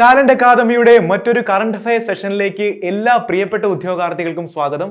talent അക്കാദമിയുടെ മറ്റൊരു current affair സെഷനിലേക്ക് എല്ലാ പ്രിയപ്പെട്ട ഉദ്യോഗാർത്ഥികൾക്കും സ്വാഗതം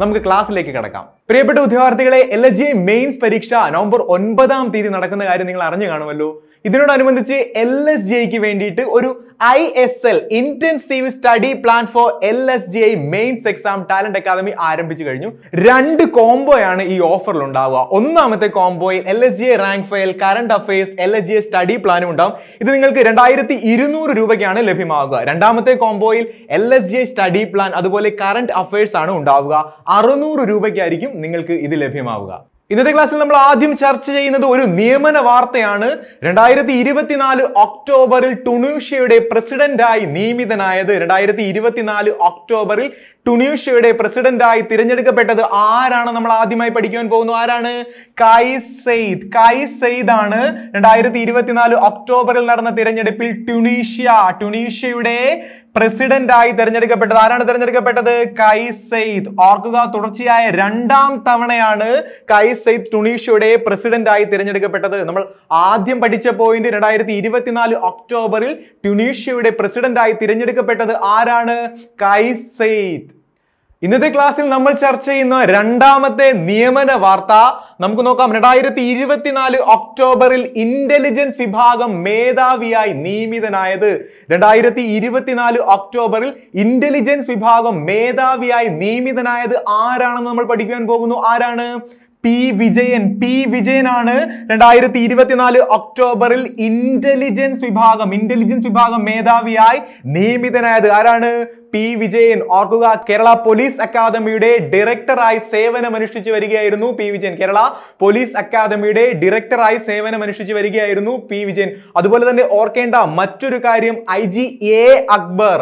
നമുക്ക് ക്ലാസ്സിലേക്ക് കിടക്കാം പ്രിയപ്പെട്ട ഉദ്യോഗാർത്ഥികളെ എൽ എസ് ജി മെയിൻസ് പരീക്ഷ നവംബർ ഒൻപതാം തീയതി നടക്കുന്ന കാര്യം നിങ്ങൾ അറിഞ്ഞു കാണുമല്ലോ ഇതിനോടനുബന്ധിച്ച് എൽ എസ് ജിക്ക് വേണ്ടിയിട്ട് ഒരു I S L intensive study plan for L S G I mains exam talent academy ആരംഭിച്ചു കഴിഞ്ഞു രണ്ട് കോംബോയാണ് ഈ ഓഫറിൽ ഉണ്ടാവുക ഒന്നാമത്തെ കോംബോയിൽ L S G I rank file current affairs L S G I study പ്ലാനും ഉണ്ടാവും ഇത് നിങ്ങൾക്ക് രണ്ടായിരത്തി ഇരുന്നൂറ് രൂപയ്ക്കാണ് ലഭ്യമാവുക രണ്ടാമത്തെ കോംബോയിൽ L S G I study plan അതുപോലെ കറണ്ട് അഫയേഴ്സ് ആണ് ഉണ്ടാവുക അറുന്നൂറ് രൂപയ്ക്കായിരിക്കും നിങ്ങൾക്ക് ഇത് ലഭ്യമാവുക ഇന്നത്തെ ക്ലാസ്സിൽ നമ്മൾ ആദ്യം ചർച്ച ചെയ്യുന്നത് ഒരു നിയമന വാർത്തയാണ് രണ്ടായിരത്തി ഇരുപത്തിനാല് ഒക്ടോബറിൽ ടുണീഷ്യയുടെ പ്രസിഡന്റായി നിയമിതനായത് രണ്ടായിരത്തി ഇരുപത്തിനാല് ഒക്ടോബറിൽ ടുണീഷ്യയുടെ പ്രസിഡന്റായി തിരഞ്ഞെടുക്കപ്പെട്ടത് ആരാണ് നമ്മൾ ആദ്യമായി പഠിക്കാൻ പോകുന്നു ആരാണ് കൈസ് സെയ്ദ് കൈസ് സെയ്ദ് ആണ് രണ്ടായിരത്തി ഇരുപത്തിനാല് ഒക്ടോബറിൽ നടന്ന തിരഞ്ഞെടുപ്പിൽ ടുണീഷ്യ ടുണീഷ്യയുടെ പ്രസിഡന്റായി തെരഞ്ഞെടുക്കപ്പെട്ടത് ആരാണ് തെരഞ്ഞെടുക്കപ്പെട്ടത് സെയ്ദ് ഓർക്കുക തുടർച്ചയായ രണ്ടാം തവണയാണ് സെയ്ദ് ടുണീഷ്യയുടെ പ്രസിഡന്റായി തിരഞ്ഞെടുക്കപ്പെട്ടത് നമ്മൾ ആദ്യം പഠിച്ച പോയിന്റ് രണ്ടായിരത്തി ഇരുപത്തിനാല് ഒക്ടോബറിൽ ട്യുണീഷ്യയുടെ പ്രസിഡന്റായി തിരഞ്ഞെടുക്കപ്പെട്ടത് ആരാണ് സെയ്ദ് ഇന്നത്തെ ക്ലാസ്സിൽ നമ്മൾ ചർച്ച ചെയ്യുന്ന രണ്ടാമത്തെ നിയമന വാർത്ത നമുക്ക് നോക്കാം രണ്ടായിരത്തി ഇരുപത്തിനാല് ഒക്ടോബറിൽ ഇന്റലിജൻസ് വിഭാഗം മേധാവിയായി നിയമിതനായത് രണ്ടായിരത്തി ഇരുപത്തിനാല് ഒക്ടോബറിൽ ഇന്റലിജൻസ് വിഭാഗം മേധാവിയായി നിയമിതനായത് ആരാണെന്ന് നമ്മൾ പഠിക്കുവാൻ പോകുന്നു ആരാണ് പി വിജയൻ പി വിജയനാണ് രണ്ടായിരത്തി ഇരുപത്തിനാല് ഒക്ടോബറിൽ ഇന്റലിജൻസ് വിഭാഗം ഇന്റലിജൻസ് വിഭാഗം മേധാവിയായി നിയമിതനായത് ആരാണ് പി വിജയൻ ഓർക്കുക കേരള പോലീസ് അക്കാദമിയുടെ ഡയറക്ടറായി സേവനമനുഷ്ഠിച്ചു വരികയായിരുന്നു പി വിജയൻ കേരള പോലീസ് അക്കാദമിയുടെ ഡയറക്ടറായി സേവനമനുഷ്ഠിച്ചു വരികയായിരുന്നു പി വിജയൻ അതുപോലെ തന്നെ ഓർക്കേണ്ട മറ്റൊരു കാര്യം I G A Akbar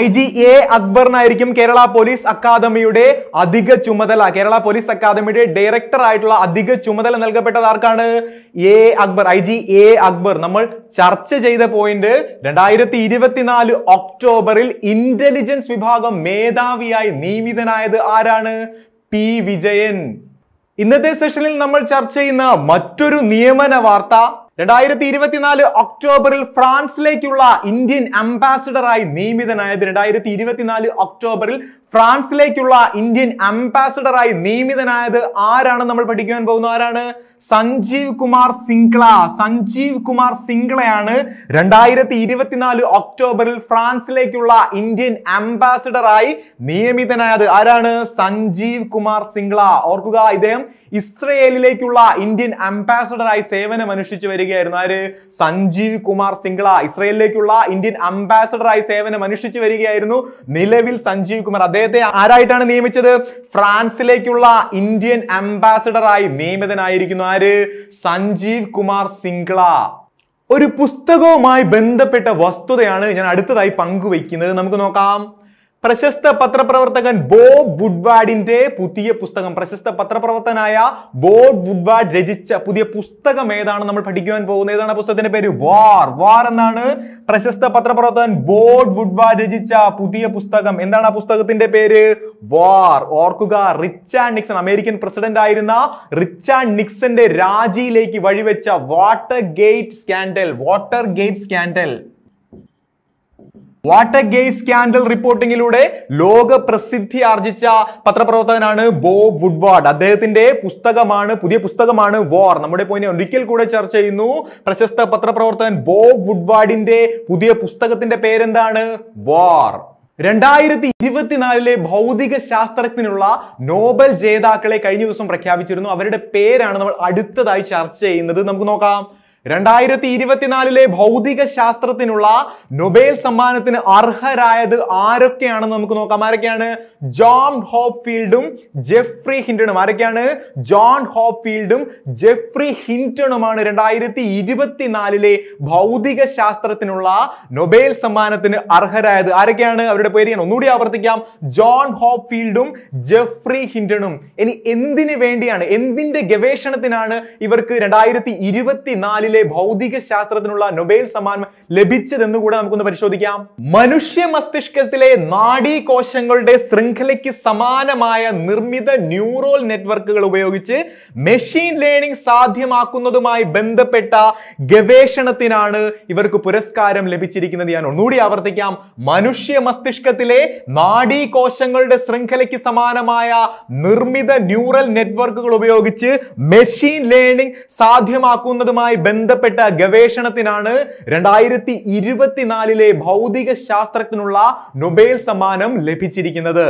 I G A അക്ബറിനായിരിക്കും കേരള പോലീസ് അക്കാദമിയുടെ അധിക ചുമതല കേരള പോലീസ് അക്കാദമിയുടെ ഡയറക്ടർ ആയിട്ടുള്ള അധിക ചുമതല നൽകപ്പെട്ടത് ആർക്കാണ് A Akbar I G A Akbar നമ്മൾ ചർച്ച ചെയ്ത പോയിന്റ് രണ്ടായിരത്തി ഇരുപത്തിനാല് ഒക്ടോബറിൽ ഇന്റലിജൻസ് വിഭാഗം മേധാവിയായി നിയമിതനായത് ആരാണ് പി വിജയൻ ഇന്നത്തെ സെഷനിൽ നമ്മൾ ചർച്ച ചെയ്യുന്ന മറ്റൊരു നിയമന വാർത്ത രണ്ടായിരത്തി ഇരുപത്തിനാല് ഒക്ടോബറിൽ ഫ്രാൻസിലേക്കുള്ള ഇന്ത്യൻ അംബാസിഡറായി നിയമിതനായത് രണ്ടായിരത്തി ഇരുപത്തിനാല് ഒക്ടോബറിൽ ഫ്രാൻസിലേക്കുള്ള ഇന്ത്യൻ അംബാസിഡറായി നിയമിതനായത് ആരാണ് നമ്മൾ പഠിക്കുവാൻ പോകുന്ന ആരാണ് സഞ്ജീവ് കുമാർ സിംഗ്ള സഞ്ജീവ് കുമാർ സിംഗ്ളയാണ് രണ്ടായിരത്തി ഇരുപത്തിനാല് ഒക്ടോബറിൽ ഫ്രാൻസിലേക്കുള്ള ഇന്ത്യൻ അംബാസിഡറായി നിയമിതനായത് ആരാണ് സഞ്ജീവ് കുമാർ സിംഗ്ള ഓർക്കുക ഇദ്ദേഹം ഇസ്രയേലിലേക്കുള്ള ഇന്ത്യൻ അംബാസഡറായി സേവനം അനുഷ്ഠിച്ചു വരികയായിരുന്നു ആര് സഞ്ജീവ് കുമാർ സിംഗ്ല ഇസ്രയേലിലേക്കുള്ള ഇന്ത്യൻ അംബാസഡറായി സേവനം അനുഷ്ഠിച്ചു വരികയായിരുന്നു നിലവിൽ സഞ്ജീവ് കുമാർ അദ്ദേഹത്തെ ആരായിട്ടാണ് നിയമിച്ചത് ഫ്രാൻസിലേക്കുള്ള ഇന്ത്യൻ അംബാസഡറായി നിയമിതനായിരിക്കുന്നു ആര് സഞ്ജീവ് കുമാർ സിംഗ്ല ഒരു പുസ്തകവുമായി ബന്ധപ്പെട്ട വസ്തുതയാണ് ഞാൻ അടുത്തതായി പങ്കുവയ്ക്കുന്നത് നമുക്ക് നോക്കാം പ്രശസ്ത പത്രപ്രവർത്തകൻ ബോബ് വുഡ്വാഡിന്റെ പുതിയ പുസ്തകം പ്രശസ്ത പത്രപ്രവർത്തനായ ബോബ് വുഡ്വാഡ് രചിച്ച പുതിയ പുസ്തകം ഏതാണ് നമ്മൾ പഠിക്കുവാൻ പോകുന്നത് ഏതാണ് പുസ്തകത്തിന്റെ പേര് വാർ വാർ എന്നാണ് പ്രശസ്ത പത്രപ്രവർത്തകൻ ബോബ് വുഡ്വാഡ് രചിച്ച പുതിയ പുസ്തകം എന്താണ് ആ പുസ്തകത്തിന്റെ പേര് വാർ ഓർക്കുക റിച്ചാർഡ് നിക്സൺ അമേരിക്കൻ പ്രസിഡന്റ് ആയിരുന്ന റിച്ചാർഡ് നിക്സന്റെ രാജിയിലേക്ക് വഴിവെച്ച Watergate scandal Watergate scandal Watergate scandal റിപ്പോർട്ടിങ്ങിലൂടെ ലോക പ്രസിദ്ധി ആർജിച്ച പത്രപ്രവർത്തകനാണ് ബോബ് വുഡ്വാർഡ് അദ്ദേഹത്തിന്റെ പുസ്തകമാണ് പുതിയ പുസ്തകമാണ് വാർ നമ്മുടെ പോയിന്റ് ഒരിക്കൽ കൂടെ ചർച്ച ചെയ്യുന്നു പ്രശസ്ത പത്രപ്രവർത്തകൻ ബോബ് വുഡ്വാർഡിന്റെ പുതിയ പുസ്തകത്തിന്റെ പേരെന്താണ് വാർ രണ്ടായിരത്തി ഇരുപത്തിനാലിലെ ഭൗതിക ശാസ്ത്രത്തിനുള്ള നോബൽ ജേതാക്കളെ കഴിഞ്ഞ ദിവസം പ്രഖ്യാപിച്ചിരുന്നു അവരുടെ പേരാണ് നമ്മൾ അടുത്തതായി ചർച്ച ചെയ്യുന്നത് നമുക്ക് നോക്കാം രണ്ടായിരത്തി ഇരുപത്തിനാലിലെ ഭൗതിക ശാസ്ത്രത്തിനുള്ള നൊബേൽ സമ്മാനത്തിന് അർഹരായത് ആരൊക്കെയാണെന്ന് നമുക്ക് നോക്കാം ആരൊക്കെയാണ് ജോൺ ഹോപ്ഫീൽഡും ജെഫ്രി ഹിന്റണും ആരൊക്കെയാണ് ജോൺ ഹോപ്ഫീൽഡും ജെഫ്രി ഹിൻറ്റണുമാണ് രണ്ടായിരത്തി ഇരുപത്തിനാലിലെ ഭൗതിക ശാസ്ത്രത്തിനുള്ള നൊബേൽ സമ്മാനത്തിന് അർഹരായത് ആരൊക്കെയാണ് അവരുടെ പേര് ഞാൻ ഒന്നുകൂടി ആവർത്തിക്കാം ജോൺ ഹോപ്ഫീൽഡും ജെഫ്രി ഹിന്റണും ഇനി എന്തിനു വേണ്ടിയാണ് എന്തിന്റെ ഗവേഷണത്തിനാണ് ഇവർക്ക് രണ്ടായിരത്തി ഇരുപത്തിനാലിൽ ഇസ്രായേലിലെ ഭൗതിക ശാസ്ത്രത്തിനുള്ള നൊബേൽ സമ്മാനം ലഭിച്ചതെന്ന് കൂടെ നമുക്കൊന്ന് പരിശോധിക്കാം മനുഷ്യ മസ്തിഷ്കത്തിലെ നാഡീകോശങ്ങളുടെ ശൃംഖലയ്ക്ക് സമാനമായ നിർമ്മിത ന്യൂറോൾ നെറ്റ്വർക്കുകൾ ഉപയോഗിച്ച് മെഷീൻ ലേണിംഗ് സാധ്യമാക്കുന്നതുമായി ബന്ധപ്പെട്ട ഗവേഷണത്തിനാണ് ഇവർക്ക് പുരസ്കാരം ലഭിച്ചിരിക്കുന്നത് ഞാൻ ഒന്നുകൂടി ആവർത്തിക്കാം മനുഷ്യ മസ്തിഷ്കത്തിലെ നാഡീകോശങ്ങളുടെ ശൃംഖലയ്ക്ക് സമാനമായ നിർമ്മിത ന്യൂറൽ നെറ്റ്വർക്കുകൾ ഉപയോഗിച്ച് മെഷീൻ ലേണിംഗ് സാധ്യമാക്കുന്നതുമായി ബന്ധപ്പെട്ട ബന്ധപ്പെട്ട ഗവേഷണത്തിനാണ് രണ്ടായിരത്തി ഇരുപത്തിനാലിലെ ഭൗതിക ശാസ്ത്രത്തിനുള്ള നൊബേൽ സമ്മാനം ലഭിച്ചിരിക്കുന്നത്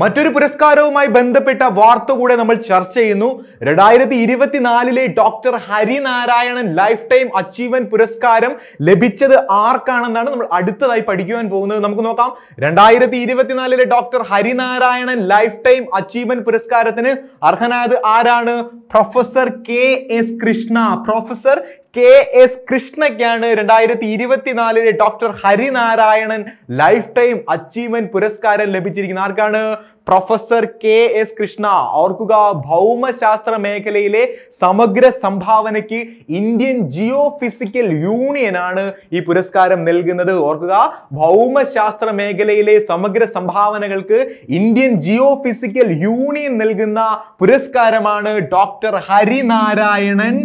മറ്റൊരു പുരസ്കാരവുമായി ബന്ധപ്പെട്ട വാർത്ത കൂടെ നമ്മൾ ചർച്ച ചെയ്യുന്നു രണ്ടായിരത്തി ഇരുപത്തിനാലിലെ doctor Harinarayanan lifetime achievement പുരസ്കാരം ലഭിച്ചത് ആർക്കാണെന്നാണ് നമ്മൾ അടുത്തതായി പഠിക്കുവാൻ പോകുന്നത് നമുക്ക് നോക്കാം രണ്ടായിരത്തി ഇരുപത്തിനാലിലെ doctor Harinarayanan lifetime achievement പുരസ്കാരത്തിന് അർഹനായത് ആരാണ് professor K S Krishna professor K S കൃഷ്ണയ്ക്കാണ് രണ്ടായിരത്തി ഇരുപത്തിനാലിലെ doctor Harinarayanan lifetime achievement പുരസ്കാരം ലഭിച്ചിരിക്കുന്നത് ആർക്കാണ് പ്രൊഫസർ കെ എസ് കൃഷ്ണ ഓർക്കുക ഭൗമശാസ്ത്ര മേഖലയിലെ സമഗ്ര സംഭാവനയ്ക്ക് ഇന്ത്യൻ ജിയോ ഫിസിക്കൽ യൂണിയനാണ് ഈ പുരസ്കാരം നൽകുന്നത് ഓർക്കുക ഭൗമശാസ്ത്ര മേഖലയിലെ സമഗ്ര സംഭാവനകൾക്ക് ഇന്ത്യൻ ജിയോ ഫിസിക്കൽ യൂണിയൻ നൽകുന്ന പുരസ്കാരമാണ് doctor Harinarayanan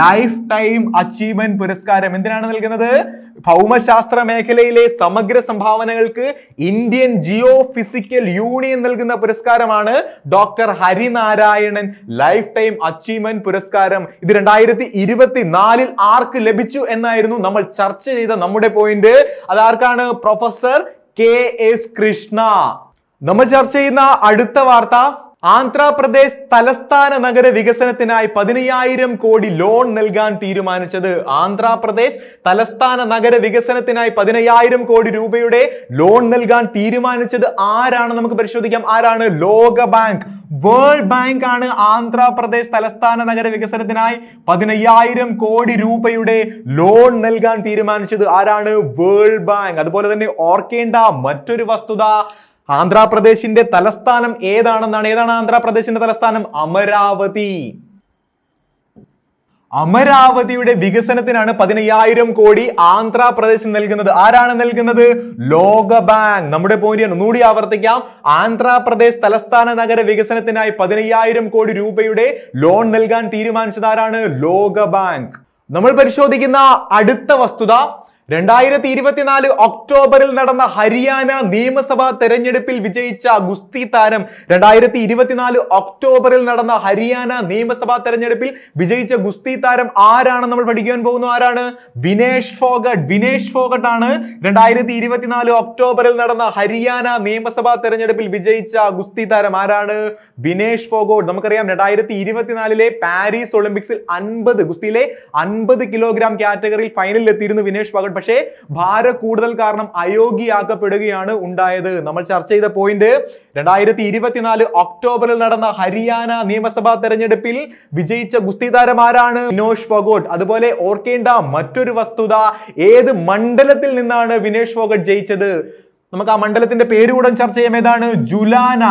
lifetime achievement പുരസ്കാരം എന്തിനാണ് നൽകുന്നത് ഭൗമശാസ്ത്ര മേഖലയിലെ സമഗ്ര സംഭാവനകൾക്ക് ഇന്ത്യൻ ജിയോ ഫിസിക്കൽ യൂണിയൻ നൽകുന്ന പുരസ്കാരമാണ് doctor Harinarayanan lifetime achievement പുരസ്കാരം ഇത് രണ്ടായിരത്തി ഇരുപത്തിനാലിൽ ആർക്ക് ലഭിച്ചു എന്നായിരുന്നു നമ്മൾ ചർച്ച ചെയ്ത നമ്മുടെ പോയിന്റ് അതാർക്കാണ് പ്രൊഫസർ കെ എസ് കൃഷ്ണ നമ്മൾ ചർച്ച ചെയ്യുന്ന അടുത്ത വാർത്ത ആന്ധ്രാപ്രദേശ് തലസ്ഥാന നഗര വികസനത്തിനായി പതിനയ്യായിരം കോടി ലോൺ നൽകാൻ തീരുമാനിച്ചത് ആന്ധ്രാപ്രദേശ് തലസ്ഥാന നഗര വികസനത്തിനായി പതിനയ്യായിരം കോടി രൂപയുടെ ലോൺ നൽകാൻ തീരുമാനിച്ചത് ആരാണ് നമുക്ക് പരിശോധിക്കാം ആരാണ് ലോക ബാങ്ക് വേൾഡ് ബാങ്ക് ആണ് ആന്ധ്രാപ്രദേശ് തലസ്ഥാന നഗര വികസനത്തിനായി പതിനയ്യായിരം കോടി രൂപയുടെ ലോൺ നൽകാൻ തീരുമാനിച്ചത് ആരാണ് വേൾഡ് ബാങ്ക് അതുപോലെ തന്നെ ഓർക്കേണ്ട മറ്റൊരു വസ്തുത ആന്ധ്രാപ്രദേശിന്റെ തലസ്ഥാനം ഏതാണെന്നാണ് ഏതാണ് ആന്ധ്രാപ്രദേശിന്റെ തലസ്ഥാനം അമരാവതി അമരാവതിയുടെ വികസനത്തിനാണ് പതിനയ്യായിരം കോടി ആന്ധ്രാപ്രദേശ് നൽകുന്നത് ആരാണ് നൽകുന്നത് ലോക ബാങ്ക് നമ്മുടെ പോയിന്റ് ഒന്നുകൂടി ആവർത്തിക്കാം ആന്ധ്രാപ്രദേശ് തലസ്ഥാന നഗര വികസനത്തിനായി പതിനയ്യായിരം കോടി രൂപയുടെ ലോൺ നൽകാൻ തീരുമാനിച്ചത് ആരാണ് ലോക ബാങ്ക് നമ്മൾ പരിശോധിക്കുന്ന അടുത്ത വസ്തുത രണ്ടായിരത്തി ഇരുപത്തിനാല് ഒക്ടോബറിൽ നടന്ന ഹരിയാന നിയമസഭാ തെരഞ്ഞെടുപ്പിൽ വിജയിച്ച ഗുസ്തി താരം രണ്ടായിരത്തി ഇരുപത്തിനാല് ഒക്ടോബറിൽ നടന്ന ഹരിയാന നിയമസഭാ തെരഞ്ഞെടുപ്പിൽ വിജയിച്ച ഗുസ്തി താരം ആരാണ് നമ്മൾ പഠിക്കാൻ പോകുന്നു ആരാണ് വിനേഷ് ഫോഗട്ട് വിനേഷ് ഫോഗട്ട് ആണ് രണ്ടായിരത്തി ഇരുപത്തിനാല് ഒക്ടോബറിൽ നടന്ന ഹരിയാന നിയമസഭാ തെരഞ്ഞെടുപ്പിൽ വിജയിച്ച ഗുസ്തി താരം ആരാണ് വിനേഷ് ഫോഗോട്ട് നമുക്കറിയാം രണ്ടായിരത്തി ഇരുപത്തിനാലിലെ പാരീസ് ഒളിമ്പിക്സിൽ അൻപത് ഗുസ്തിയിലെ അൻപത് കിലോഗ്രാം കാറ്റഗറിയിൽ ഫൈനലിൽ എത്തിയിരുന്നു വിനേഷ് ഫോഗട്ട് പക്ഷേ ഭാര കൂടുതൽ കാരണം അയോഗ്യയാക്കപ്പെടുകയാണ് ഉണ്ടായത് നമ്മൾ ചർച്ച ചെയ്ത പോയിന്റ് രണ്ടായിരത്തി ഇരുപത്തിനാല് ഒക്ടോബറിൽ നടന്ന ഹരിയാന നിയമസഭാ തെരഞ്ഞെടുപ്പിൽ വിജയിച്ച ഗുസ്തി താരമാരാണ് വിനോഷ് ഫോഗോട്ട് അതുപോലെ ഓർക്കേണ്ട മറ്റൊരു വസ്തുത ഏത് മണ്ഡലത്തിൽ നിന്നാണ് വിനേഷ് ഫോഗട്ട് ജയിച്ചത് നമുക്ക് ആ മണ്ഡലത്തിന്റെ പേര് ചർച്ച ചെയ്യാം ഏതാണ് ജുലാന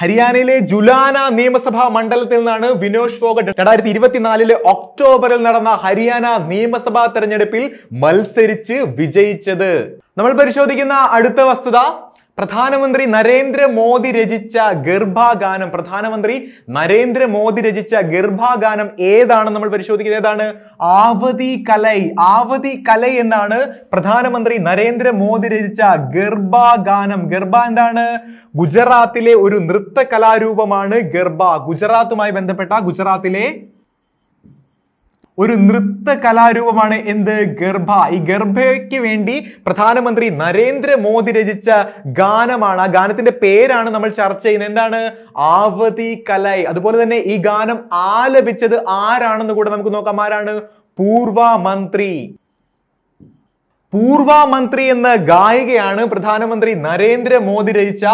ഹരിയാനയിലെ ജുലാന നിയമസഭാ മണ്ഡലത്തിൽ നിന്നാണ് വിനോഷ് ഫോഗട്ട് രണ്ടായിരത്തി ഇരുപത്തിനാലില് ഒക്ടോബറിൽ നടന്ന ഹരിയാന നിയമസഭാ തെരഞ്ഞെടുപ്പിൽ മത്സരിച്ച് വിജയിച്ചത് നമ്മൾ പരിശോധിക്കുന്ന അടുത്ത വസ്തുത പ്രധാനമന്ത്രി നരേന്ദ്രമോദി രചിച്ച ഗർഭാഗാനം പ്രധാനമന്ത്രി നരേന്ദ്രമോദി രചിച്ച ഗർഭാഗാനം ഏതാണ് നമ്മൾ പരിശോധിക്കുന്നത് ഏതാണ് ആവതി കലൈ ആവതി കലൈ എന്നാണ് പ്രധാനമന്ത്രി നരേന്ദ്രമോദി രചിച്ച ഗർഭാഗാനം ഗർഭ എന്താണ് ഗുജറാത്തിലെ ഒരു നൃത്ത കലാരൂപമാണ് ഗർഭ ഗുജറാത്തുമായി ബന്ധപ്പെട്ട ഗുജറാത്തിലെ ഒരു നൃത്ത കലാരൂപമാണ് എന്ത് ഗർഭ ഈ ഗർഭയ്ക്ക് വേണ്ടി പ്രധാനമന്ത്രി നരേന്ദ്രമോദി രചിച്ച ഗാനമാണ് ആ ഗാനത്തിന്റെ പേരാണ് നമ്മൾ ചർച്ച ചെയ്യുന്നത് എന്താണ് ആവതി കലൈ അതുപോലെ തന്നെ ഈ ഗാനം ആലപിച്ചത് ആരാണെന്ന് കൂടെ നമുക്ക് നോക്കാം ആരാണ് പൂർവ മന്ത്രി പൂർവ മന്ത്രി എന്ന ഗായികയാണ് പ്രധാനമന്ത്രി നരേന്ദ്രമോദി രചിച്ച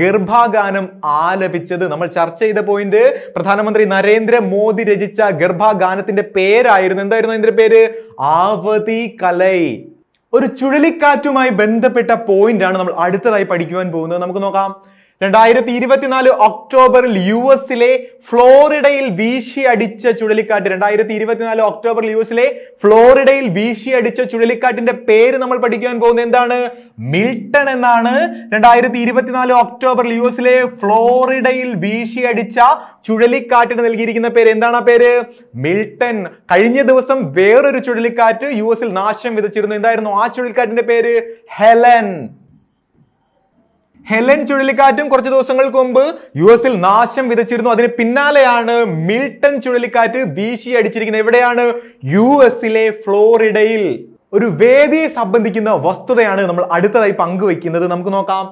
ഗർഭാഗാനം ആലപിച്ചത് നമ്മൾ ചർച്ച ചെയ്ത പോയിന്റ് പ്രധാനമന്ത്രി നരേന്ദ്രമോദി രചിച്ച ഗർഭാഗാനത്തിന്റെ പേരായിരുന്നു എന്തായിരുന്നു അതിന്റെ പേര് ആവതി കലൈ ഒരു ചുഴലിക്കാറ്റുമായി ബന്ധപ്പെട്ട പോയിന്റാണ് നമ്മൾ അടുത്തതായി പഠിക്കുവാൻ പോകുന്നത് നമുക്ക് നോക്കാം രണ്ടായിരത്തി ഇരുപത്തിനാല് ഒക്ടോബറിൽ യു എസിലെ ഫ്ലോറിഡയിൽ വീശി അടിച്ച ചുഴലിക്കാറ്റ് രണ്ടായിരത്തി ഇരുപത്തിനാല് ഒക്ടോബറിൽ യു എസിലെ ഫ്ലോറിഡയിൽ വീശി അടിച്ച ചുഴലിക്കാറ്റിന്റെ പേര് നമ്മൾ പഠിക്കാൻ പോകുന്നത് എന്താണ് മിൽട്ടൺ എന്നാണ് രണ്ടായിരത്തി ഇരുപത്തിനാല് ഒക്ടോബറിൽ യു എസിലെ ഫ്ലോറിഡയിൽ വീശി അടിച്ച ചുഴലിക്കാറ്റിന് നൽകിയിരിക്കുന്ന പേര് എന്താണ് ആ പേര് മിൽട്ടൺ കഴിഞ്ഞ ദിവസം വേറൊരു ചുഴലിക്കാറ്റ് യു എസിൽ നാശം വിതച്ചിരുന്നു എന്തായിരുന്നു ആ ചുഴലിക്കാറ്റിന്റെ പേര് ഹെലൻ ഹെലൻ ചുഴലിക്കാറ്റും കുറച്ച് ദിവസങ്ങൾക്ക് മുമ്പ് യു എസിൽ നാശം വിതച്ചിരുന്നു അതിന് പിന്നാലെയാണ് മിൽട്ടൺ ചുഴലിക്കാറ്റ് വീശി അടിച്ചിരിക്കുന്നത് എവിടെയാണ് യു എസിലെ ഫ്ലോറിഡയിൽ ഒരു വേദിയെ സംബന്ധിക്കുന്ന വസ്തുതയാണ് നമ്മൾ അടുത്തതായി പങ്കുവയ്ക്കുന്നത് നമുക്ക് നോക്കാം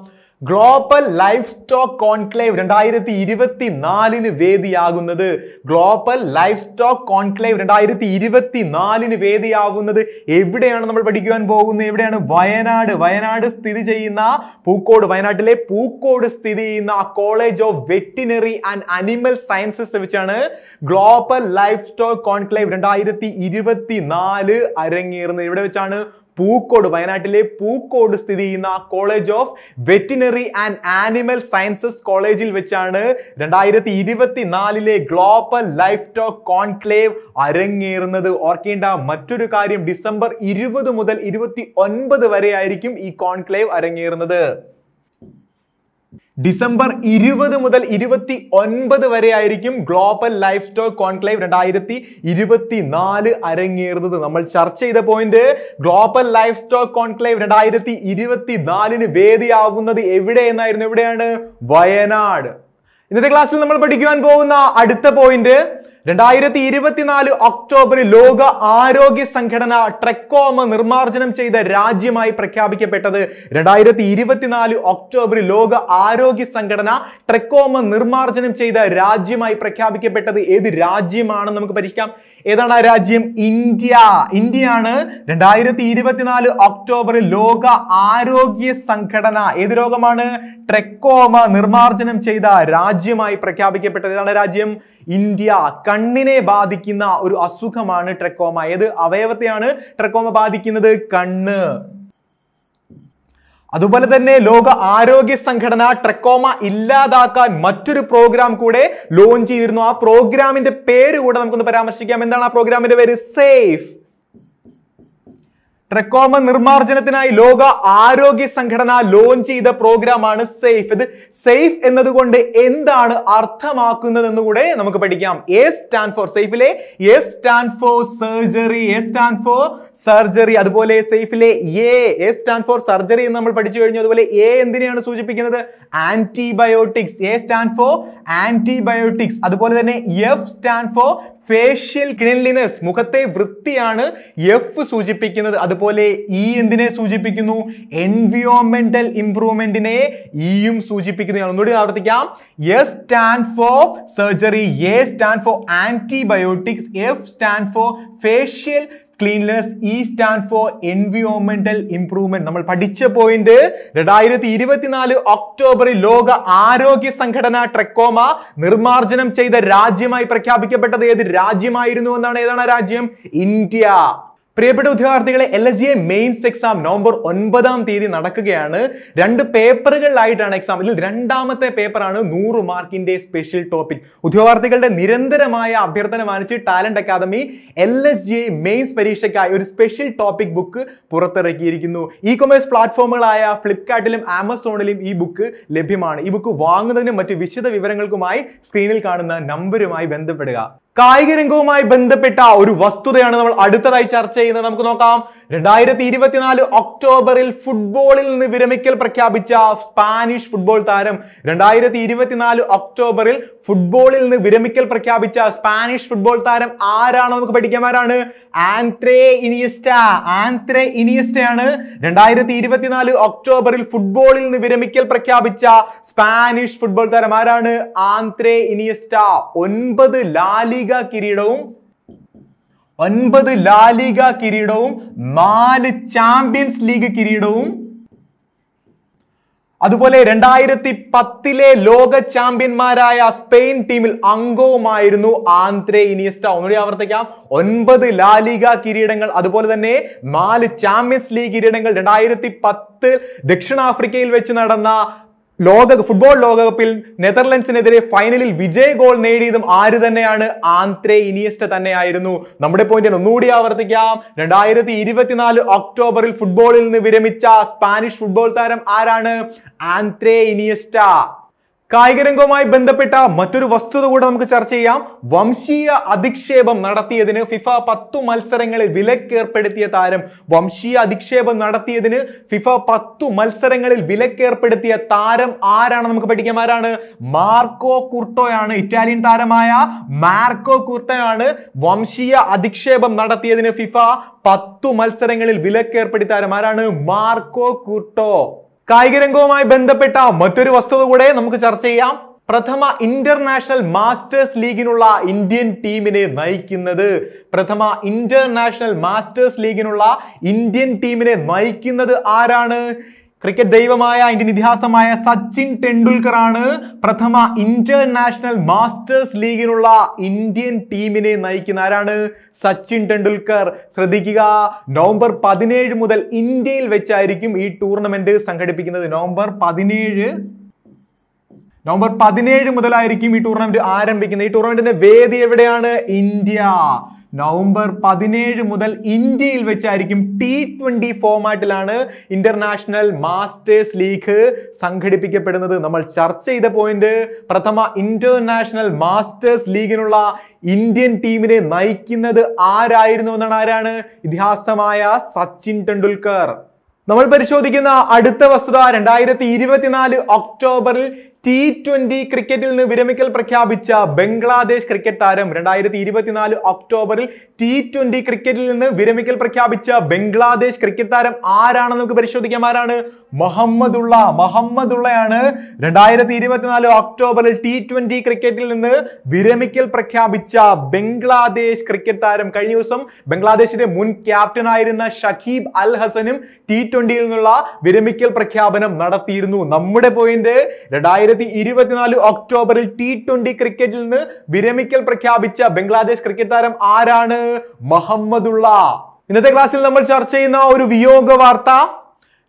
ഗ്ലോബൽ ലൈഫ് സ്റ്റോക്ക് കോൺക്ലേവ് രണ്ടായിരത്തി ഇരുപത്തി നാലിന് വേദിയാകുന്നത് ഗ്ലോബൽ ലൈഫ് സ്റ്റോക്ക് കോൺക്ലേവ് രണ്ടായിരത്തി ഇരുപത്തി നാലിന് വേദിയാവുന്നത് എവിടെയാണ് നമ്മൾ പഠിക്കുവാൻ പോകുന്നത് എവിടെയാണ് വയനാട് വയനാട് സ്ഥിതി ചെയ്യുന്ന പൂക്കോട് വയനാട്ടിലെ പൂക്കോട് സ്ഥിതി ചെയ്യുന്ന college of veterinary and animal sciences വെച്ചാണ് ഗ്ലോബൽ ലൈഫ് സ്റ്റോക്ക് കോൺക്ലേവ് രണ്ടായിരത്തി ഇരുപത്തി നാല് അരങ്ങേറുന്നത് ഇവിടെ വെച്ചാണ് പൂക്കോട് വയനാട്ടിലെ പൂക്കോട് സ്ഥിതി ചെയ്യുന്ന college of veterinary and animal sciences കോളേജിൽ വെച്ചാണ് രണ്ടായിരത്തി നാലിലെ ഗ്ലോബൽ ലൈഫ് ടോക്ക് കോൺക്ലേവ് അരങ്ങേറുന്നത് ഓർക്കേണ്ട മറ്റൊരു കാര്യം ഡിസംബർ ഇരുപത് മുതൽ ഇരുപത്തി ഒൻപത് വരെ ആയിരിക്കും ഈ കോൺക്ലേവ് അരങ്ങേറുന്നത് ഡിസംബർ ഇരുപത് മുതൽ ഇരുപത്തി ഒൻപത് വരെ ആയിരിക്കും ഗ്ലോബൽ ലൈഫ് സ്റ്റോക്ക് കോൺക്ലേവ് രണ്ടായിരത്തി ഇരുപത്തി നാല് അരങ്ങേറുന്നത് നമ്മൾ ചർച്ച ചെയ്ത point global livestock conclave രണ്ടായിരത്തി ഇരുപത്തി നാലിന് വേദിയാവുന്നത് എവിടെ എന്നായിരുന്നു എവിടെയാണ് വയനാട് ഇന്നത്തെ ക്ലാസ്സിൽ നമ്മൾ പഠിക്കുവാൻ പോകുന്ന അടുത്ത പോയിന്റ് രണ്ടായിരത്തി ഇരുപത്തിനാല് ഒക്ടോബറിൽ ലോക ആരോഗ്യ സംഘടന ട്രെക്കോമ നിർമ്മാർജ്ജനം ചെയ്ത രാജ്യമായി പ്രഖ്യാപിക്കപ്പെട്ടത് രണ്ടായിരത്തി ഇരുപത്തിനാല് ഒക്ടോബറിൽ ലോക ആരോഗ്യ സംഘടന ട്രെക്കോമ നിർമ്മാർജ്ജനം ചെയ്ത രാജ്യമായി പ്രഖ്യാപിക്കപ്പെട്ടത് ഏത് രാജ്യമാണെന്ന് നമുക്ക് പരീക്ഷിക്കാം ഏതാണ് ആ രാജ്യം ഇന്ത്യ ഇന്ത്യയാണ് രണ്ടായിരത്തി ഇരുപത്തിനാല് ഒക്ടോബറിൽ ലോക ആരോഗ്യ സംഘടന ഏത് രോഗമാണ് ട്രെക്കോമ നിർമ്മാർജ്ജനം ചെയ്ത രാജ്യമായി പ്രഖ്യാപിക്കപ്പെട്ടത് ഏതാണ് രാജ്യം ഇന്ത്യ കണ്ണിനെ ബാധിക്കുന്ന ഒരു അസുഖമാണ് ട്രക്കോമ ഏത് അവയവത്തെയാണ് ട്രക്കോമ ബാധിക്കുന്നത് കണ്ണ് അതുപോലെ തന്നെ ലോക ആരോഗ്യ സംഘടന ട്രക്കോമ ഇല്ലാതാക്കാൻ മറ്റൊരു പ്രോഗ്രാം കൂടെ ലോഞ്ച് ചെയ്തിരുന്നു ആ പ്രോഗ്രാമിന്റെ പേര് കൂടെ നമുക്കൊന്ന് പരാമർശിക്കാം എന്താണ് ആ പ്രോഗ്രാമിന്റെ പേര് സേഫ് ട്രക്കോമ നിർമ്മാർജ്ജനത്തിനായി ലോക ആരോഗ്യ സംഘടന ലോഞ്ച് ചെയ്ത പ്രോഗ്രാമാണ് സേഫ് ഇത് സേഫ് എന്നതുകൊണ്ട് എന്താണ് അർത്ഥമാക്കുന്നതെന്ന് കൂടെ നമുക്ക് പഠിക്കാം എ സ്റ്റാൻഡ് ഫോർ സേഫിലെ A stand for surgery A stand for surgery അതുപോലെ സേഫിലെ A A stand for surgery എന്ന് നമ്മൾ പഠിച്ചു കഴിഞ്ഞു അതുപോലെ എ എന്തിനെയാണ് സൂചിപ്പിക്കുന്നത് antibiotics A stand for antibiotics അതുപോലെ തന്നെ F stand for facial cleanliness മുഖത്തെ വൃത്തിയാണ് എഫ് സൂചിപ്പിക്കുന്നത് അതുപോലെ ഇ e എന്തിനെ സൂചിപ്പിക്കുന്നു എൻവിയോമെന്റൽ ഇംപ്രൂവ്മെന്റിനെ ഇയും സൂചിപ്പിക്കുന്നു ഒന്നുകൂടി ആവർത്തിക്കാം S stand for surgery A stand for antibiotics F stand for facial cleanliness E stand for എൻവിയോൺമെന്റൽ ഇംപ്രൂവ്മെന്റ് നമ്മൾ പഠിച്ച പോയിന്റ് രണ്ടായിരത്തി ഇരുപത്തിനാല് ഒക്ടോബറിൽ ലോക ആരോഗ്യ സംഘടന ട്രെക്കോമ നിർമാർജനം ചെയ്ത രാജ്യമായി പ്രഖ്യാപിക്കപ്പെട്ടത് ഏത് രാജ്യമായിരുന്നു എന്നാണ് ഏതാണ് രാജ്യം ഇന്ത്യ പ്രിയപ്പെട്ട ഉദ്യോഗാർത്ഥികളെ L S G A mains exam November ഒൻപതാം തീയതി നടക്കുകയാണ് രണ്ട് പേപ്പറുകളിലായിട്ടാണ് എക്സാം ഇതിൽ രണ്ടാമത്തെ പേപ്പറാണ് നൂറ് മാർക്കിന്റെ സ്പെഷ്യൽ ടോപ്പിക് ഉദ്യോഗാർത്ഥികളുടെ നിരന്തരമായ അഭ്യർത്ഥന മാനിച്ച് talent academy L S G A mains പരീക്ഷയ്ക്കായി ഒരു സ്പെഷ്യൽ ടോപ്പിക് ബുക്ക് പുറത്തിറക്കിയിരിക്കുന്നു ഇ കൊമേഴ്സ് പ്ലാറ്റ്ഫോമുകളായ ഫ്ലിപ്കാർട്ടിലും ആമസോണിലും ഈ ബുക്ക് ലഭ്യമാണ് ഈ ബുക്ക് വാങ്ങുന്നതിനും മറ്റ് വിശദ വിവരങ്ങൾക്കുമായി സ്ക്രീനിൽ കാണുന്ന നമ്പറുമായി ബന്ധപ്പെടുക കായിക രംഗവുമായി ബന്ധപ്പെട്ട ഒരു വസ്തുതയാണ് നമ്മൾ അടുത്തതായി ചർച്ച ചെയ്യുന്നത് നമുക്ക് നോക്കാം രണ്ടായിരത്തി ഇരുപത്തിനാല് ഒക്ടോബറിൽ ഫുട്ബോളിൽ നിന്ന് വിരമിക്കൽ പ്രഖ്യാപിച്ച സ്പാനിഷ് ഫുട്ബോൾ താരം രണ്ടായിരത്തി ഇരുപത്തിനാല് ഒക്ടോബറിൽ ഫുട്ബോളിൽ നിന്ന് വിരമിക്കൽ പ്രഖ്യാപിച്ച സ്പാനിഷ് ഫുട്ബോൾ താരം ആരാണ് നമുക്ക് പഠിക്കാമാരാണ് ആൻത്രേ ഇനിയസ്റ്റ ആൻത്രേ ഇനിയസ്റ്റയാണ് രണ്ടായിരത്തി ഇരുപത്തിനാല് ഒക്ടോബറിൽ ഫുട്ബോളിൽ നിന്ന് വിരമിക്കൽ പ്രഖ്യാപിച്ച സ്പാനിഷ് ഫുട്ബോൾ താരം ആരാണ് ആൻത്രേ ഇനിയസ്റ്റ ഒൻപത് ലാലി ലാലിക കിരീടവും ഒൻപത് ലാലിക കിരീടവും നാല് ചാമ്പ്യൻസ് ലീഗ് കിരീടവും അതുപോലെ രണ്ടായിരത്തി പത്തിലെ ലോക ചാമ്പ്യന്മാരായ സ്പെയിൻ ടീമിൽ അംഗവുമായിരുന്നു ആന്ത്രേ ഇനിയസ്റ്റ ഒന്നുകൂടി ആവർത്തിക്കാം ഒൻപത് ലാലിക കിരീടങ്ങൾ അതുപോലെ തന്നെ നാല് ചാമ്പ്യൻസ് ലീഗ് കിരീടങ്ങൾ രണ്ടായിരത്തി പത്ത് ദക്ഷിണാഫ്രിക്കയിൽ വെച്ച് നടന്ന ലോക ഫുട്ബോൾ ലോകകപ്പിൽ നെതർലൻഡ്സിനെതിരെ ഫൈനലിൽ വിജയ ഗോൾ നേടിയതും ആര് തന്നെയാണ് ആന്ത്രേ ഇനിയസ്റ്റ തന്നെയായിരുന്നു നമ്മുടെ പോയിന്റ് ഒന്നുകൂടി ആവർത്തിക്കാം രണ്ടായിരത്തി ഇരുപത്തിനാല് ഒക്ടോബറിൽ ഫുട്ബോളിൽ നിന്ന് വിരമിച്ച സ്പാനിഷ് ഫുട്ബോൾ താരം ആരാണ് ആന്ത്രേ ഇനിയസ്റ്റ രംഗവുമായി ബന്ധപ്പെട്ട മറ്റൊരു വസ്തുത കൂടെ നമുക്ക് ചർച്ച ചെയ്യാം വംശീയ അധിക്ഷേപം നടത്തിയതിന് ഫിഫ പത്തു മത്സരങ്ങളിൽ വിലക്കേർപ്പെടുത്തിയ താരം വംശീയ അധിക്ഷേപം നടത്തിയതിന് ഫിഫ പത്തു മത്സരങ്ങളിൽ വിലക്കേർപ്പെടുത്തിയ താരം ആരാണ് നമുക്ക് പഠിക്കാൻ ആരാണ് മാർക്കോ കുർട്ടോയാണ് ഇറ്റാലിയൻ താരമായ മാർക്കോ കുർട്ടോയാണ് വംശീയ അധിക്ഷേപം നടത്തിയതിന് ഫിഫ പത്തു മത്സരങ്ങളിൽ വിലക്കേർപ്പെടുത്തിയ താരം ആരാണ് മാർക്കോ കുർട്ടോ കായികരംഗവുമായി ബന്ധപ്പെട്ട മറ്റൊരു വസ്തുത കൂടെ നമുക്ക് ചർച്ച ചെയ്യാം പ്രഥമ ഇന്റർനാഷണൽ മാസ്റ്റേഴ്സ് ലീഗിനുള്ള ഇന്ത്യൻ ടീമിനെ നയിക്കുന്നത് പ്രഥമ ഇന്റർനാഷണൽ മാസ്റ്റേഴ്സ് ലീഗിനുള്ള ഇന്ത്യൻ ടീമിനെ നയിക്കുന്നത് ആരാണ് ക്രിക്കറ്റ് ദൈവമായ ഇന്ത്യൻ ഇതിഹാസമായ സച്ചിൻ ടെണ്ടുൽക്കറാണ് പ്രഥമ ഇന്റർനാഷണൽ മാസ്റ്റേഴ്സ് ലീഗിനുള്ള ഇന്ത്യൻ ടീമിനെ നയിക്കുന്ന ആരാണ് സച്ചിൻ ടെണ്ടുൽക്കർ ശ്രദ്ധിക്കുക നവംബർ പതിനേഴ് മുതൽ ഇന്ത്യയിൽ വെച്ചായിരിക്കും ഈ ടൂർണമെന്റ് സംഘടിപ്പിക്കുന്നത് നവംബർ പതിനേഴ് നവംബർ പതിനേഴ് മുതലായിരിക്കും ഈ ടൂർണമെന്റ് ആരംഭിക്കുന്നത് ഈ ടൂർണമെന്റിന്റെ വേദി എവിടെയാണ് ഇന്ത്യ നവംബർ പതിനേഴ് മുതൽ ഇന്ത്യയിൽ വെച്ചായിരിക്കും ടി ട്വന്റി ഫോമാറ്റിലാണ് ഇന്റർനാഷണൽ മാസ്റ്റേഴ്സ് ലീഗ് സംഘടിപ്പിക്കപ്പെടുന്നത് നമ്മൾ ചർച്ച ചെയ്ത പോയിന്റ് പ്രഥമ ഇന്റർനാഷണൽ മാസ്റ്റേഴ്സ് ലീഗിനുള്ള ഇന്ത്യൻ ടീമിനെ നയിക്കുന്നത് ആരായിരുന്നു എന്നാണ് ആരാണ് ഇതിഹാസമായ സച്ചിൻ ടെണ്ടുൽക്കർ നമ്മൾ പരിശോധിക്കുന്ന അടുത്ത വസ്തുത രണ്ടായിരത്തി ഇരുപത്തിനാല് ഒക്ടോബറിൽ ടി ട്വന്റി ക്രിക്കറ്റിൽ നിന്ന് വിരമിക്കൽ പ്രഖ്യാപിച്ച ബംഗ്ലാദേശ് ക്രിക്കറ്റ് താരം രണ്ടായിരത്തി ഇരുപത്തിനാല് ഒക്ടോബറിൽ ടി ട്വന്റി ക്രിക്കറ്റിൽ നിന്ന് വിരമിക്കൽ പ്രഖ്യാപിച്ച ബംഗ്ലാദേശ് ക്രിക്കറ്റ് താരം ആരാണെന്ന് നമുക്ക് പരിശോധിക്കാം ആരാണ് മുഹമ്മദുള്ള മുഹമ്മദുള്ളയാണ് രണ്ടായിരത്തി ഇരുപത്തിനാല് ഒക്ടോബറിൽ ടി ട്വന്റി ക്രിക്കറ്റിൽ നിന്ന് വിരമിക്കൽ പ്രഖ്യാപിച്ച ബംഗ്ലാദേശ് ക്രിക്കറ്റ് താരം കഴിഞ്ഞ ദിവസം ബംഗ്ലാദേശിന്റെ മുൻ ക്യാപ്റ്റനായിരുന്ന ഷഹീബ് അൽ ഹസനും ടി ട്വന്റിയിൽ നിന്നുള്ള വിരമിക്കൽ പ്രഖ്യാപനം നടത്തിയിരുന്നു നമ്മുടെ പോയിന്റ് രണ്ടായിരത്തി രണ്ടായിരത്തി ഇരുപത്തിനാല് ഒക്ടോബറിൽ ടി ട്വന്റി ക്രിക്കറ്റിൽ നിന്ന് വിരമിക്കൽ പ്രഖ്യാപിച്ച ബംഗ്ലാദേശ് ക്രിക്കറ്റ് താരം ആരാണ് മുഹമ്മദുള്ള ഇന്നത്തെ ക്ലാസ്സിൽ നമ്മൾ ചർച്ച ചെയ്യുന്ന ഒരു വിയോഗ വാർത്ത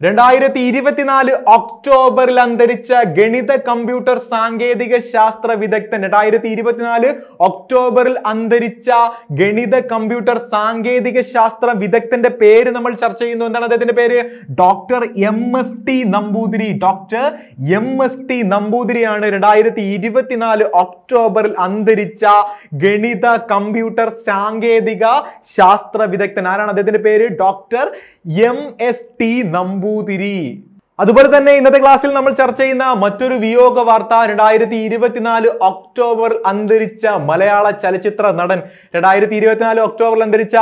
രണ്ടായിരത്തി ഇരുപത്തിനാല് ഒക്ടോബറിൽ അന്തരിച്ച ഗണിത കമ്പ്യൂട്ടർ സാങ്കേതിക ശാസ്ത്ര വിദഗ്ധൻ രണ്ടായിരത്തി ഇരുപത്തിനാല് ഒക്ടോബറിൽ അന്തരിച്ച ഗണിത കമ്പ്യൂട്ടർ സാങ്കേതിക ശാസ്ത്ര വിദഗ്ധന്റെ പേര് നമ്മൾ ചർച്ച ചെയ്യുന്നു എന്താണ് അദ്ദേഹത്തിന്റെ പേര് doctor M S T Namboothiri doctor M S T നമ്പൂതിരിയാണ് രണ്ടായിരത്തി ഇരുപത്തിനാല് ഒക്ടോബറിൽ അന്തരിച്ച ഗണിത കമ്പ്യൂട്ടർ സാങ്കേതിക ശാസ്ത്ര വിദഗ്ധൻ ആരാണ് അദ്ദേഹത്തിന്റെ പേര് ഡോക്ടർ എം എസ് ടി നമ്പൂ നമ്പൂതിരി അതുപോലെ തന്നെ ഇന്നത്തെ ക്ലാസ്സിൽ നമ്മൾ ചർച്ച ചെയ്യുന്ന മറ്റൊരു വിയോഗ വാർത്ത രണ്ടായിരത്തി ഇരുപത്തിനാല് ഒക്ടോബർ അന്തരിച്ച മലയാള ചലച്ചിത്ര നടൻ രണ്ടായിരത്തി ഇരുപത്തിനാല് ഒക്ടോബറിൽ അന്തരിച്ച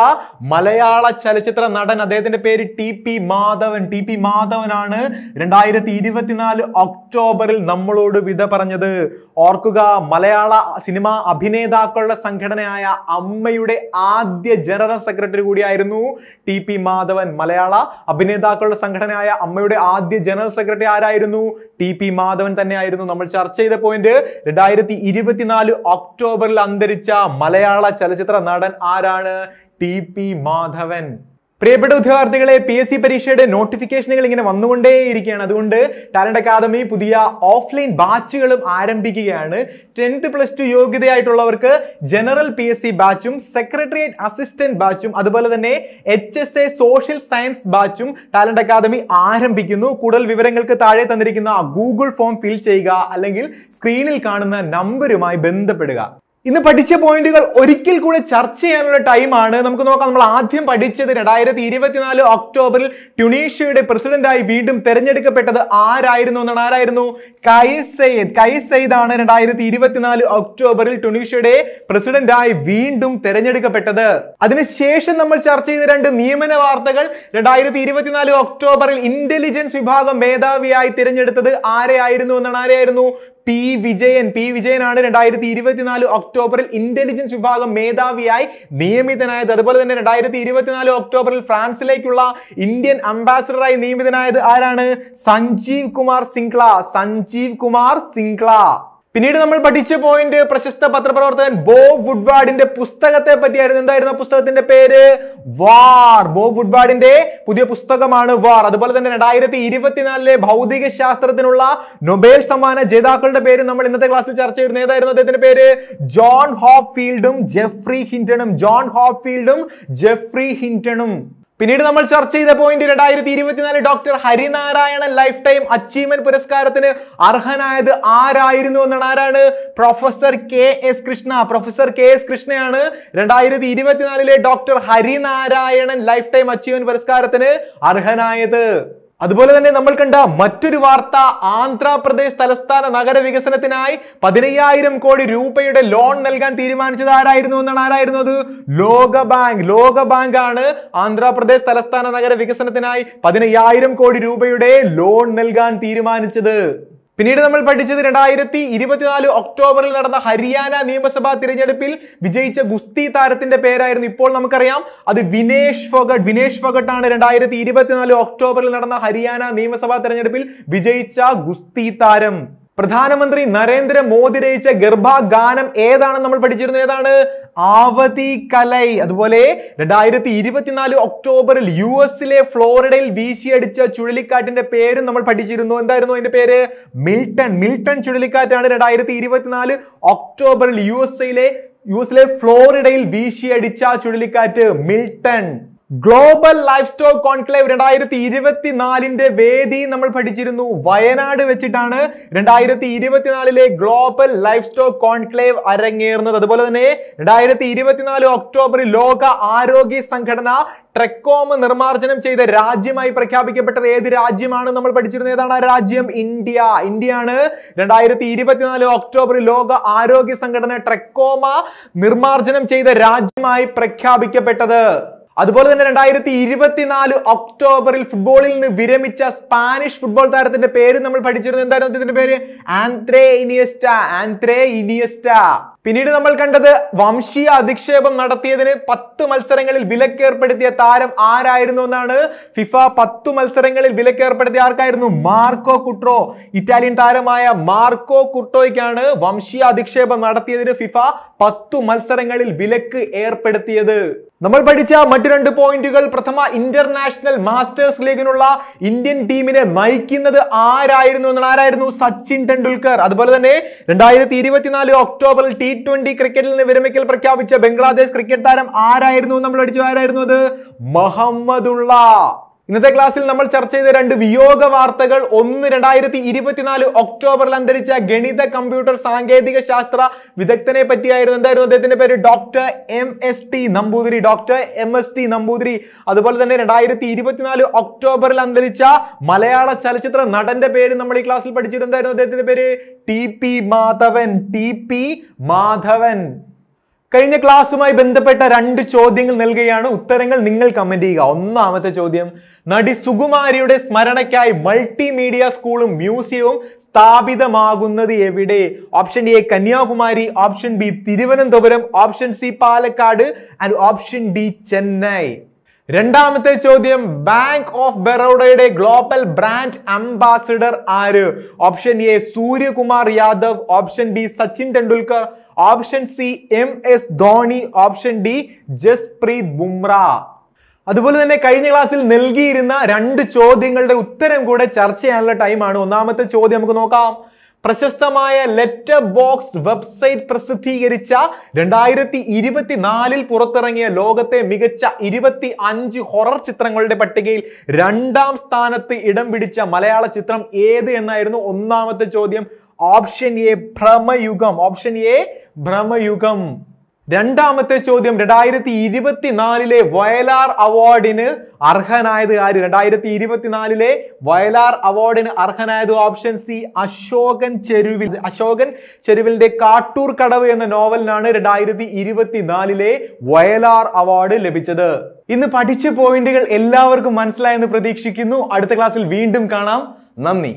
മലയാള ചലച്ചിത്ര നടൻ അദ്ദേഹത്തിന്റെ പേര് T P Madhavan T P മാധവനാണ് രണ്ടായിരത്തി ഇരുപത്തിനാല് ഒക്ടോബറിൽ നമ്മളോട് വിധ പറഞ്ഞത് ഓർക്കുക മലയാള സിനിമാ അഭിനേതാക്കളുടെ സംഘടനയായ അമ്മയുടെ ആദ്യ ജനറൽ സെക്രട്ടറി കൂടിയായിരുന്നു ടി പി മാധവൻ മലയാള അഭിനേതാക്കളുടെ സംഘടനയായ അമ്മയുടെ ആദ്യ ജനറൽ സെക്രട്ടറി ആരായിരുന്നു ടി പി മാധവൻ തന്നെയായിരുന്നു നമ്മൾ ചർച്ച ചെയ്ത പോയിന്റ് രണ്ടായിരത്തി ഇരുപത്തിനാല് ഒക്ടോബറിൽ അന്തരിച്ച മലയാള ചലച്ചിത്ര നടൻ ആരാണ് ടി പി മാധവൻ പ്രിയപ്പെട്ട ഉദ്യോഗാർത്ഥികളെ പി എസ് സി പരീക്ഷയുടെ നോട്ടിഫിക്കേഷനുകൾ ഇങ്ങനെ വന്നുകൊണ്ടേയിരിക്കുകയാണ് അതുകൊണ്ട് ടാലന്റ് അക്കാദമി പുതിയ ഓഫ്ലൈൻ ബാച്ചുകളും ആരംഭിക്കുകയാണ് ടെൻത്ത് പ്ലസ് ടു യോഗ്യതയായിട്ടുള്ളവർക്ക് ജനറൽ പി എസ് സി ബാച്ചും സെക്രട്ടേറിയറ്റ് അസിസ്റ്റന്റ് ബാച്ചും അതുപോലെ തന്നെ H S A social science ബാച്ചും ടാലന്റ് അക്കാദമി ആരംഭിക്കുന്നു കൂടുതൽ വിവരങ്ങൾക്ക് താഴെ തന്നിരിക്കുന്ന ഗൂഗിൾ ഫോം ഫിൽ ചെയ്യുക അല്ലെങ്കിൽ സ്ക്രീനിൽ കാണുന്ന നമ്പരുമായി ബന്ധപ്പെടുക ഇന്ന് പഠിച്ച പോയിന്റുകൾ ഒരിക്കൽ കൂടെ ചർച്ച ചെയ്യാനുള്ള ടൈമാണ് നമുക്ക് നോക്കാം നമ്മൾ ആദ്യം പഠിച്ചത് രണ്ടായിരത്തി ഇരുപത്തിനാല് ഒക്ടോബറിൽ ട്യൂണീഷ്യയുടെ പ്രസിഡന്റായി വീണ്ടും തെരഞ്ഞെടുക്കപ്പെട്ടത് ആരായിരുന്നു എന്നാണ് ആരായിരുന്നു കൈസ് സയ്യിദ് കൈസ് സയ്യിദ് ആണ് രണ്ടായിരത്തി ഇരുപത്തിനാല് ഒക്ടോബറിൽ ട്യൂണീഷ്യയുടെ പ്രസിഡന്റായി വീണ്ടും തെരഞ്ഞെടുക്കപ്പെട്ടത് അതിനുശേഷം നമ്മൾ ചർച്ച ചെയ്ത രണ്ട് നിയമന വാർത്തകൾ രണ്ടായിരത്തി ഇരുപത്തിനാല് ഒക്ടോബറിൽ ഇന്റലിജൻസ് വിഭാഗം മേധാവിയായി തിരഞ്ഞെടുത്തത് ആരെയായിരുന്നു എന്നാണ് ആരെയായിരുന്നു പി വിജയൻ പി വിജയനാണ് രണ്ടായിരത്തി ഇരുപത്തിനാല് ഒക്ടോബറിൽ ഇന്റലിജൻസ് വിഭാഗം മേധാവിയായി നിയമിതനായത് അതുപോലെ തന്നെ രണ്ടായിരത്തി ഇരുപത്തിനാല് ഒക്ടോബറിൽ ഫ്രാൻസിലേക്കുള്ള ഇന്ത്യൻ അംബാസിഡറായി നിയമിതനായത് ആരാണ് സഞ്ജീവ് കുമാർ സിംഗ്ല സഞ്ജീവ് കുമാർ സിംഗ്ല പിന്നീട് നമ്മൾ പഠിച്ച പോയിന്റ് പ്രശസ്ത പത്രപ്രവർത്തകൻ ബോ വുഡ്വാർഡിന്റെ പുസ്തകത്തെ പറ്റിയായിരുന്നു എന്തായിരുന്നു പുസ്തകത്തിന്റെ പേര് വാർ ബോ വുഡ്വാർഡിന്റെ പുതിയ പുസ്തകമാണ് വാർ അതുപോലെ തന്നെ രണ്ടായിരത്തി ഇരുപത്തിനാലിലെ ഭൗതിക ശാസ്ത്രത്തിനുള്ള നൊബേൽ സമ്മാന ജേതാക്കളുടെ പേര് നമ്മൾ ഇന്നത്തെ ക്ലാസ്സിൽ ചർച്ച ചെയ്യുന്ന ഏതായിരുന്നു അദ്ദേഹത്തിന്റെ പേര് ജോൺ ഹോഫ് ഫീൽഡും ജെഫ്രി ഹിന്റണും ജോൺ ഹോഫ് ഫീൽഡും ജെഫ്രി ഹിന്റണും പിന്നീട് നമ്മൾ ചർച്ച ചെയ്ത പോയിന്റ് രണ്ടായിരത്തി ഇരുപത്തിനാല് doctor Harinarayana lifetime achievement പുരസ്കാരത്തിന് അർഹനായത് ആരായിരുന്നു എന്നാണ് ആരാണ് professor K S Krishna professor K S കൃഷ്ണയാണ് രണ്ടായിരത്തി ഇരുപത്തിനാലിലെ doctor Harinarayanan lifetime achievement പുരസ്കാരത്തിന് അർഹനായത് അതുപോലെ തന്നെ നമ്മൾ കണ്ട മറ്റൊരു വാർത്ത ആന്ധ്രാപ്രദേശ് തലസ്ഥാന നഗര വികസനത്തിനായി പതിനയ്യായിരം കോടി രൂപയുടെ ലോൺ നൽകാൻ തീരുമാനിച്ചത് ആരായിരുന്നു എന്നാണ് ആരായിരുന്നു അത് ലോക ബാങ്ക് ലോക ബാങ്ക് ആണ് ആന്ധ്രാപ്രദേശ് തലസ്ഥാന നഗര വികസനത്തിനായി പതിനയ്യായിരം കോടി രൂപയുടെ ലോൺ നൽകാൻ തീരുമാനിച്ചത് പിന്നീട് നമ്മൾ പഠിച്ചത് രണ്ടായിരത്തി ഇരുപത്തിനാല് ഒക്ടോബറിൽ നടന്ന ഹരിയാന നിയമസഭാ തിരഞ്ഞെടുപ്പിൽ വിജയിച്ച ഗുസ്തി താരത്തിന്റെ പേരായിരുന്നു ഇപ്പോൾ നമുക്കറിയാം അത് വിനേഷ് ഫൊഗട്ട് വിനേഷ് ഫൊഗട്ട് ആണ് രണ്ടായിരത്തി ഇരുപത്തിനാല് ഒക്ടോബറിൽ നടന്ന ഹരിയാന നിയമസഭാ തിരഞ്ഞെടുപ്പിൽ വിജയിച്ച ഗുസ്തി താരം പ്രധാനമന്ത്രി നരേന്ദ്ര മോദി രചിച്ച ഗർഭാഗാനം ഏതാണ് നമ്മൾ പഠിച്ചിരുന്നത് ഏതാണ് ആവതി കലൈ അതുപോലെ രണ്ടായിരത്തി ഇരുപത്തിനാല് ഒക്ടോബറിൽ യു എസിലെ ഫ്ലോറിഡയിൽ വീശിയടിച്ച ചുഴലിക്കാറ്റിന്റെ പേരും നമ്മൾ പഠിച്ചിരുന്നു എന്തായിരുന്നു അതിന്റെ പേര് മിൽട്ടൺ മിൽട്ടൺ ചുഴലിക്കാറ്റാണ് രണ്ടായിരത്തി ഇരുപത്തിനാല് ഒക്ടോബറിൽ യു എസ് യു എസിലെ ഫ്ലോറിഡയിൽ വീശിയടിച്ച ചുഴലിക്കാറ്റ് Milton global livestock conclave രണ്ടായിരത്തി നാലിന്റെ വേദി നമ്മൾ പഠിച്ചിരുന്നു വയനാട് വെച്ചിട്ടാണ് രണ്ടായിരത്തി ഇരുപത്തിനാലിലെ ഗ്ലോബൽ ലൈഫ് സ്റ്റോക്ക് കോൺക്ലേവ് അരങ്ങേറുന്നത് അതുപോലെ തന്നെ രണ്ടായിരത്തി ഇരുപത്തിനാല് ഒക്ടോബറിൽ ലോക ആരോഗ്യ സംഘടന ട്രെക്കോം നിർമ്മാർജ്ജനം ചെയ്ത രാജ്യമായി പ്രഖ്യാപിക്കപ്പെട്ടത് ഏത് രാജ്യമാണ് നമ്മൾ പഠിച്ചിരുന്നത് ഏതാണ് ആ രാജ്യം ഇന്ത്യ ഇന്ത്യ ആണ് രണ്ടായിരത്തി ഇരുപത്തിനാല് ഒക്ടോബറിൽ ലോക ആരോഗ്യ സംഘടന ട്രെക്കോമ നിർമ്മാർജ്ജനം ചെയ്ത രാജ്യമായി പ്രഖ്യാപിക്കപ്പെട്ടത് അതുപോലെ തന്നെ രണ്ടായിരത്തി ഇരുപത്തിനാല് ഒക്ടോബറിൽ ഫുട്ബോളിൽ നിന്ന് വിരമിച്ച സ്പാനിഷ് ഫുട്ബോൾ താരത്തിന്റെ പേര് നമ്മൾ പഠിച്ചിരുന്നത് എന്തായിരുന്നു അദ്ദേഹത്തിന്റെ പേര് ആന്ത്രേ ഇനിയസ്റ്റ ആന്ത്രേ ഇനിയസ്റ്റ പിന്നീട് നമ്മൾ കണ്ടത് വംശീയ അധിക്ഷേപം നടത്തിയതിന് പത്ത് മത്സരങ്ങളിൽ വിലക്കേർപ്പെടുത്തിയ താരം ആരായിരുന്നു എന്നാണ് ഫിഫ പത്തു മത്സരങ്ങളിൽ വിലക്കേർപ്പെടുത്തിയ ആർക്കായിരുന്നു മാർക്കോ കുട്രോ ഇറ്റാലിയൻ താരമായ മാർക്കോ കുട്രോയ്ക്കാണ് വംശീയ അധിക്ഷേപം നടത്തിയതിന് ഫിഫ പത്തു മത്സരങ്ങളിൽ വിലക്ക് ഏർപ്പെടുത്തിയത് നമ്മൾ പഠിച്ച നാൽപ്പത്തിരണ്ട് പോയിന്റുകൾ പ്രഥമ ഇന്റർനാഷണൽ മാസ്റ്റേഴ്സ് ലീഗിനുള്ള ഇന്ത്യൻ ടീമിനെ നയിക്കുന്നത് ആരായിരുന്നു എന്നാണ് ആരായിരുന്നു സച്ചിൻ ടെണ്ടുൽക്കർ അതുപോലെ തന്നെ രണ്ടായിരത്തി ഇരുപത്തിനാല് ഒക്ടോബറിൽ ടി ട്വന്റി ക്രിക്കറ്റിൽ നിന്ന് വിരമിക്കൽ പ്രഖ്യാപിച്ച ബംഗ്ലാദേശ് ക്രിക്കറ്റ് താരം ആരായിരുന്നു നമ്മൾ അടിച്ചു ആരായിരുന്നു അത് മഹമ്മദുള്ള ഇന്നത്തെ ക്ലാസ്സിൽ നമ്മൾ ചർച്ച ചെയ്ത രണ്ട് വിയോഗ വാർത്തകൾ ഒന്ന് രണ്ടായിരത്തി ഇരുപത്തിനാല് ഒക്ടോബറിൽ അന്തരിച്ച ഗണിത കമ്പ്യൂട്ടർ സാങ്കേതിക ശാസ്ത്ര വിദഗ്ധനെ പറ്റിയായിരുന്നു എന്തായിരുന്നു അദ്ദേഹത്തിന്റെ പേര് doctor M S T Namboothiri doctor M S T Namboothiri അതുപോലെ തന്നെ രണ്ടായിരത്തി ഇരുപത്തിനാല് ഒക്ടോബറിൽ അന്തരിച്ച മലയാള ചലച്ചിത്ര നടന്റെ പേര് നമ്മൾ ഈ ക്ലാസ്സിൽ പഠിച്ചിരുന്നായിരുന്നു അദ്ദേഹത്തിന്റെ പേര് T P Madhavan T P Madhavan കഴിഞ്ഞ ക്ലാസ്സുമായി ബന്ധപ്പെട്ട രണ്ട് ചോദ്യങ്ങൾ നൽകുകയാണ് ഉത്തരങ്ങൾ നിങ്ങൾ കമന്റ് ചെയ്യുക ഒന്നാമത്തെ ചോദ്യം നടി സുകുമാരിയുടെ സ്മരണയ്ക്കായി മൾട്ടിമീഡിയ സ്കൂളും മ്യൂസിയവും സ്ഥാപിതമാകുന്നത് എവിടെ option A Kanyakumari option B Thiruvananthapuram option C Palakkad and option D Chennai രണ്ടാമത്തെ ചോദ്യം ബാങ്ക് ഓഫ് ബറോഡയുടെ ഗ്ലോബൽ ബ്രാൻഡ് അംബാസിഡർ ആര് option A Suryakumar Yadav option B Sachin Tendulkar option C M S Dhoni option D Jasprit Bumrah അതുപോലെ തന്നെ കഴിഞ്ഞ ക്ലാസ്സിൽ നൽകിയിരുന്ന രണ്ട് ചോദ്യങ്ങളുടെ ഉത്തരം കൂടെ ചർച്ച ചെയ്യാനുള്ള ടൈമാണ് ഒന്നാമത്തെ ചോദ്യം നമുക്ക് നോക്കാം പ്രശസ്തമായ ലെറ്റർ ബോക്സ് വെബ്സൈറ്റ് പ്രസിദ്ധീകരിച്ച രണ്ടായിരത്തി ഇരുപത്തിനാലിൽ പുറത്തിറങ്ങിയ ലോകത്തെ മികച്ച ഇരുപത്തി അഞ്ച് ഹൊറർ ചിത്രങ്ങളുടെ പട്ടികയിൽ രണ്ടാം സ്ഥാനത്ത് ഇടം പിടിച്ച മലയാള ചിത്രം ഏത് എന്നായിരുന്നു ഒന്നാമത്തെ ചോദ്യം option A Bramayugam option A Bramayugam രണ്ടാമത്തെ ചോദ്യം രണ്ടായിരത്തി ഇരുപത്തിനാലിലെ വയലാർ അവാർഡിന് അർഹനായത് ആര് രണ്ടായിരത്തി ഇരുപത്തിനാലിലെ വയലാർ അവാർഡിന് അർഹനായത് ഓപ്ഷൻ സി അശോകൻ ചെരുവിൽ അശോകൻ ചെരുവിലിന്റെ കാട്ടൂർ കടവ് എന്ന നോവലിനാണ് രണ്ടായിരത്തി ഇരുപത്തിനാലിലെ വയലാർ അവാർഡ് ലഭിച്ചത് ഇന്ന് പഠിച്ച പോയിന്റുകൾ എല്ലാവർക്കും മനസ്സിലായെന്ന് പ്രതീക്ഷിക്കുന്നു അടുത്ത ക്ലാസ്സിൽ വീണ്ടും കാണാം നന്ദി